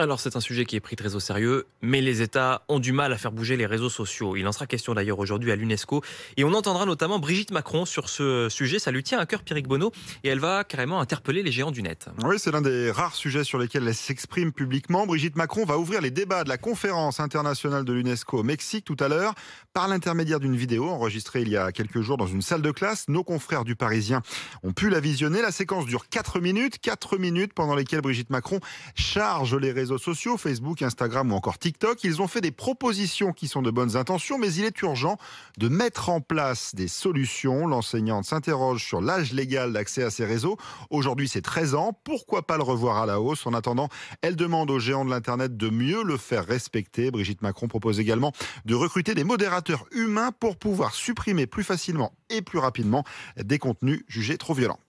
Alors c'est un sujet qui est pris très au sérieux, mais les États ont du mal à faire bouger les réseaux sociaux. Il en sera question d'ailleurs aujourd'hui à l'UNESCO. Et on entendra notamment Brigitte Macron sur ce sujet. Ça lui tient à cœur, Pierrick Bonneau, et elle va carrément interpeller les géants du net. Oui, c'est l'un des rares sujets sur lesquels elle s'exprime publiquement. Brigitte Macron va ouvrir les débats de la conférence internationale de l'UNESCO au Mexique tout à l'heure par l'intermédiaire d'une vidéo enregistrée il y a quelques jours dans une salle de classe. Nos confrères du Parisien ont pu la visionner. La séquence dure 4 minutes, 4 minutes pendant lesquelles Brigitte Macron charge les réseaux réseaux sociaux, Facebook, Instagram ou encore TikTok. Ils ont fait des propositions qui sont de bonnes intentions, mais il est urgent de mettre en place des solutions. L'enseignante s'interroge sur l'âge légal d'accès à ces réseaux. Aujourd'hui, c'est 13 ans. Pourquoi pas le revoir à la hausse En attendant, elle demande aux géants de l'Internet de mieux le faire respecter. Brigitte Macron propose également de recruter des modérateurs humains pour pouvoir supprimer plus facilement et plus rapidement des contenus jugés trop violents.